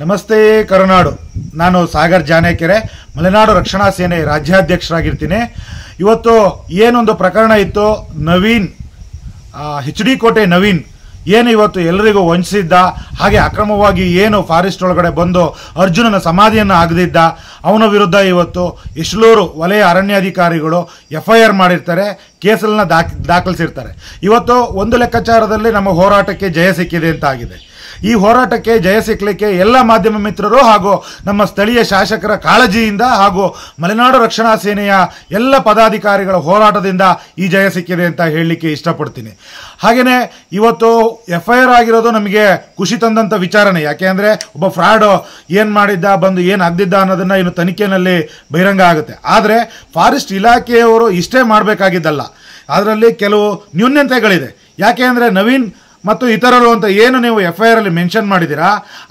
ನಮಸ್ತೆ ಕರುನಾಡು ನಾನು ಸಾಗರ್ ಜಾನೇಕೆರೆ ಮಲೆನಾಡು ರಕ್ಷಣಾ ಸೇನೆ ರಾಜ್ಯಾಧ್ಯಕ್ಷರಾಗಿರ್ತೀನಿ ಇವತ್ತು ಏನೊಂದು ಪ್ರಕರಣ ಇತ್ತು ನವೀನ್ ಹೆಚ್ ಡಿ ಕೋಟೆ ನವೀನ್ ಏನು ಇವತ್ತು ಎಲ್ಲರಿಗೂ ವಂಚಿಸಿದ್ದ ಹಾಗೆ ಅಕ್ರಮವಾಗಿ ಏನು ಫಾರೆಸ್ಟ್ ಒಳಗಡೆ ಬಂದು ಅರ್ಜುನನ ಸಮಾಧಿಯನ್ನು ಆಗದಿದ್ದ ಅವನ ವಿರುದ್ಧ ಇವತ್ತು ಇಶ್ಲೂರು ವಲಯ ಅರಣ್ಯಾಧಿಕಾರಿಗಳು ಎಫ್ ಐ ಆರ್ ಮಾಡಿರ್ತಾರೆ ಕೇಸನ್ನ ದಾಖಲಿಸಿರ್ತಾರೆ ಇವತ್ತು ಒಂದು ಲೆಕ್ಕಾಚಾರದಲ್ಲಿ ನಮ್ಮ ಹೋರಾಟಕ್ಕೆ ಜಯ ಸಿಕ್ಕಿದೆ ಅಂತ ಆಗಿದೆ ಈ ಹೋರಾಟಕ್ಕೆ ಜಯ ಸಿಕ್ಕಲಿಕ್ಕೆ ಎಲ್ಲ ಮಾಧ್ಯಮ ಮಿತ್ರರು ಹಾಗೂ ನಮ್ಮ ಸ್ಥಳೀಯ ಶಾಸಕರ ಕಾಳಜಿಯಿಂದ ಹಾಗೂ ಮಲೆನಾಡು ರಕ್ಷಣಾ ಸೇನೆಯ ಎಲ್ಲ ಪದಾಧಿಕಾರಿಗಳ ಹೋರಾಟದಿಂದ ಈ ಜಯ ಸಿಕ್ಕಿದೆ ಅಂತ ಹೇಳಲಿಕ್ಕೆ ಇಷ್ಟಪಡ್ತೀನಿ ಹಾಗೆಯೇ ಇವತ್ತು ಎಫ್ ಐ ಆರ್ ಆಗಿರೋದು ನಮಗೆ ಖುಷಿ ತಂದಂಥ ವಿಚಾರಣೆ ಯಾಕೆ ಅಂದರೆ ಒಬ್ಬ ಫ್ರಾಡು ಏನು ಮಾಡಿದ್ದ ಬಂದು ಏನು ಆಗ್ದಿದ್ದ ಅನ್ನೋದನ್ನು ಇನ್ನು ತನಿಖೆಯಲ್ಲಿ ಬಹಿರಂಗ ಆಗುತ್ತೆ ಆದರೆ ಫಾರೆಸ್ಟ್ ಇಲಾಖೆಯವರು ಇಷ್ಟೇ ಮಾಡಬೇಕಾಗಿದ್ದಲ್ಲ ಅದರಲ್ಲಿ ಕೆಲವು ನ್ಯೂನ್ಯತೆಗಳಿದೆ ಯಾಕೆ ಅಂದರೆ ನವೀನ್ ಮತ್ತು ಇತರರು ಅಂತ ಏನು ನೀವು ಎಫ್ ಐ ಆರಲ್ಲಿ ಮೆನ್ಷನ್ ಮಾಡಿದ್ದೀರಾ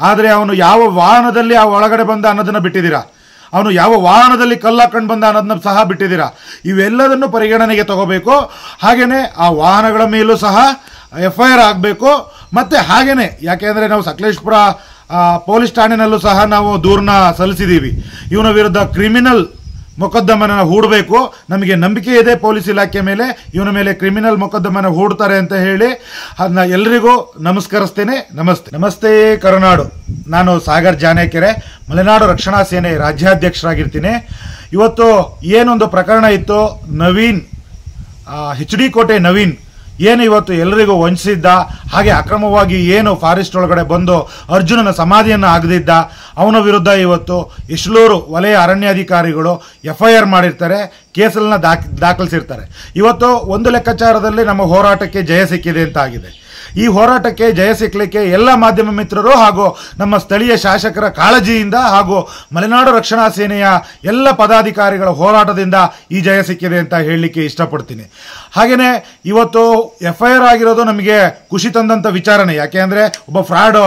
ಆದರೆ ಅವನು ಯಾವ ವಾಹನದಲ್ಲಿ ಆ ಒಳಗಡೆ ಬಂದ ಅನ್ನೋದನ್ನ ಬಿಟ್ಟಿದ್ದೀರಾ ಅವನು ಯಾವ ವಾಹನದಲ್ಲಿ ಕಲ್ಲಾಕೊಂಡು ಬಂದ ಅನ್ನೋದನ್ನ ಸಹ ಬಿಟ್ಟಿದ್ದೀರಾ ಇವೆಲ್ಲದನ್ನು ಪರಿಗಣನೆಗೆ ತಗೋಬೇಕು ಹಾಗೆಯೇ ಆ ವಾಹನಗಳ ಮೇಲೂ ಸಹ ಎಫ್ ಐ ಆರ್ ಆಗಬೇಕು ಮತ್ತು ಹಾಗೇನೆ ಯಾಕೆಂದರೆ ನಾವು ಸಕಲೇಶ್ಪುರ ಪೊಲೀಸ್ ಠಾಣೆನಲ್ಲೂ ಸಹ ನಾವು ದೂರನ್ನ ಸಲ್ಲಿಸಿದ್ದೀವಿ ಇವನ ವಿರುದ್ಧ ಕ್ರಿಮಿನಲ್ ಮೊಕದ್ದಮನ ಹೂಡಬೇಕು ನಮಗೆ ನಂಬಿಕೆ ಇದೆ ಪೊಲೀಸ್ ಇಲಾಖೆ ಮೇಲೆ ಇವನ ಮೇಲೆ ಕ್ರಿಮಿನಲ್ ಮೊಕದ್ದಮನ ಹೂಡ್ತಾರೆ ಅಂತ ಹೇಳಿ ಅದನ್ನ ಎಲ್ಲರಿಗೂ ನಮಸ್ಕರಿಸ್ತೇನೆ ನಮಸ್ತೆ ನಮಸ್ತೆ ಕರುನಾಡು ನಾನು ಸಾಗರ್ ಜಾನೇಕೆರೆ ಮಲೆನಾಡು ರಕ್ಷಣಾ ಸೇನೆ ರಾಜ್ಯಾಧ್ಯಕ್ಷರಾಗಿರ್ತೀನಿ ಇವತ್ತು ಏನೊಂದು ಪ್ರಕರಣ ಇತ್ತು ನವೀನ್ ಹೆಚ್ ಡಿ ಕೋಟೆ ನವೀನ್ ಏನು ಇವತ್ತು ಎಲ್ಲರಿಗೂ ವಂಚಿಸಿದ್ದ ಹಾಗೆ ಅಕ್ರಮವಾಗಿ ಏನು ಫಾರೆಸ್ಟ್ ಒಳಗಡೆ ಬಂದು ಅರ್ಜುನನ ಸಮಾಧಿಯನ್ನು ಆಗದಿದ್ದ ಅವನ ವಿರುದ್ಧ ಇವತ್ತು ಇಶ್ಲೂರು ವಲಯ ಅರಣ್ಯಾಧಿಕಾರಿಗಳು ಎಫ್ ಐ ಆರ್ ಮಾಡಿರ್ತಾರೆ ಕೇಸನ್ನ ದಾಖಲಿಸಿರ್ತಾರೆ ಇವತ್ತು ಒಂದು ಲೆಕ್ಕಾಚಾರದಲ್ಲಿ ನಮ್ಮ ಹೋರಾಟಕ್ಕೆ ಜಯ ಸಿಕ್ಕಿದೆ ಅಂತ ಆಗಿದೆ ಈ ಹೋರಾಟಕ್ಕೆ ಜಯ ಸಿಕ್ಕಲಿಕ್ಕೆ ಎಲ್ಲ ಮಾಧ್ಯಮ ಮಿತ್ರರು ಹಾಗೂ ನಮ್ಮ ಸ್ಥಳೀಯ ಶಾಸಕರ ಕಾಳಜಿಯಿಂದ ಹಾಗೂ ಮಲೆನಾಡು ರಕ್ಷಣಾ ಸೇನೆಯ ಎಲ್ಲ ಪದಾಧಿಕಾರಿಗಳ ಹೋರಾಟದಿಂದ ಈ ಜಯ ಸಿಕ್ಕಿದೆ ಅಂತ ಹೇಳಲಿಕ್ಕೆ ಇಷ್ಟಪಡ್ತೀನಿ ಹಾಗೆಯೇ ಇವತ್ತು ಎಫ್ ಐ ಆರ್ ಆಗಿರೋದು ನಮಗೆ ಖುಷಿ ತಂದಂಥ ವಿಚಾರಣೆ ಯಾಕೆ ಅಂದರೆ ಒಬ್ಬ ಫ್ರಾಡ್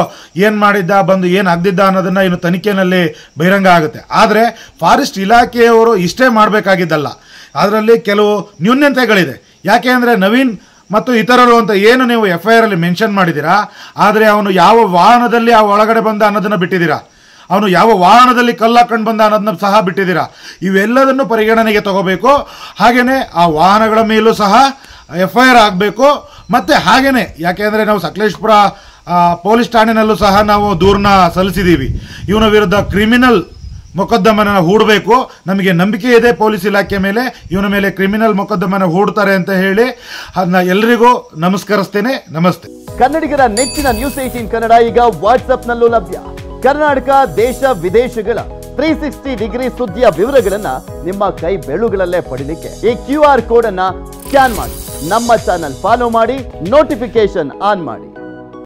ಏನು ಮಾಡಿದ್ದ ಬಂದು ಏನು ಆಗ್ದಿದ್ದ ಅನ್ನೋದನ್ನು ಇನ್ನು ತನಿಖೆಯಲ್ಲಿ ಬಹಿರಂಗ ಆಗುತ್ತೆ ಆದರೆ ಫಾರೆಸ್ಟ್ ಇಲಾಖೆಯವರು ಇಷ್ಟೇ ಮಾಡಬೇಕಾಗಿದ್ದಲ್ಲ ಅದರಲ್ಲಿ ಕೆಲವು ನ್ಯೂನ್ಯತೆಗಳಿದೆ ಯಾಕೆ ಅಂದರೆ ನವೀನ್ ಮತ್ತು ಇತರರು ಅಂತ ಏನು ನೀವು ಎಫ್ ಐ ಅಲ್ಲಿ ಮೆನ್ಷನ್ ಮಾಡಿದ್ದೀರಾ ಆದರೆ ಅವನು ಯಾವ ವಾಹನದಲ್ಲಿ ಆ ಒಳಗಡೆ ಬಂದ ಅನ್ನೋದನ್ನು ಬಿಟ್ಟಿದ್ದೀರಾ ಅವನು ಯಾವ ವಾಹನದಲ್ಲಿ ಕಲ್ಲಾಕೊಂಡು ಬಂದ ಅನ್ನೋದನ್ನ ಸಹ ಬಿಟ್ಟಿದ್ದೀರಾ ಇವೆಲ್ಲದನ್ನು ಪರಿಗಣನೆಗೆ ತಗೋಬೇಕು ಹಾಗೆಯೇ ಆ ವಾಹನಗಳ ಮೇಲೂ ಸಹ ಎಫ್ ಐ ಆರ್ ಆಗಬೇಕು ಮತ್ತು ಹಾಗೆಯೇ ಯಾಕೆಂದರೆ ನಾವು ಸಕಲೇಶ್ಪುರ ಪೊಲೀಸ್ ಠಾಣೆನಲ್ಲೂ ಸಹ ನಾವು ದೂರನ್ನ ಸಲ್ಲಿಸಿದ್ದೀವಿ ಇವನ ವಿರುದ್ಧ ಕ್ರಿಮಿನಲ್ ಮೊಕದ್ದಮನ ಹೂಡಬೇಕು ನಮಗೆ ನಂಬಿಕೆ ಇದೆ ಪೊಲೀಸ್ ಇಲಾಖೆ ಮೇಲೆ ಇವನ ಮೇಲೆ ಕ್ರಿಮಿನಲ್ ಮೊಕದ್ದಮನ ಹೂಡ್ತಾರೆ ಅಂತ ಹೇಳಿ ಅದನ್ನ ಎಲ್ರಿಗೂ ನಮಸ್ಕರಿಸ್ತೇನೆ ನಮಸ್ತೆ ಕನ್ನಡಿಗರ ನೆಚ್ಚಿನ ನ್ಯೂಸ್ ಏಟೀನ್ ಕನ್ನಡ ಈಗ ನಲ್ಲೂ ಲಭ್ಯ ಕರ್ನಾಟಕ ದೇಶ ವಿದೇಶಗಳ ತ್ರೀ ಸಿಕ್ಸ್ಟಿ ಡಿಗ್ರಿ ಸುದ್ದಿಯ ವಿವರಗಳನ್ನ ನಿಮ್ಮ ಕೈ ಬೆಳುಗಳಲ್ಲೇ ಪಡಿಲಿಕ್ಕೆ ಈ ಕ್ಯೂ ಆರ್ ಕೋಡ್ ಅನ್ನ ಸ್ಕ್ಯಾನ್ ಮಾಡಿ ನಮ್ಮ ಚಾನಲ್ ಫಾಲೋ ಮಾಡಿ ನೋಟಿಫಿಕೇಶನ್ ಆನ್ ಮಾಡಿ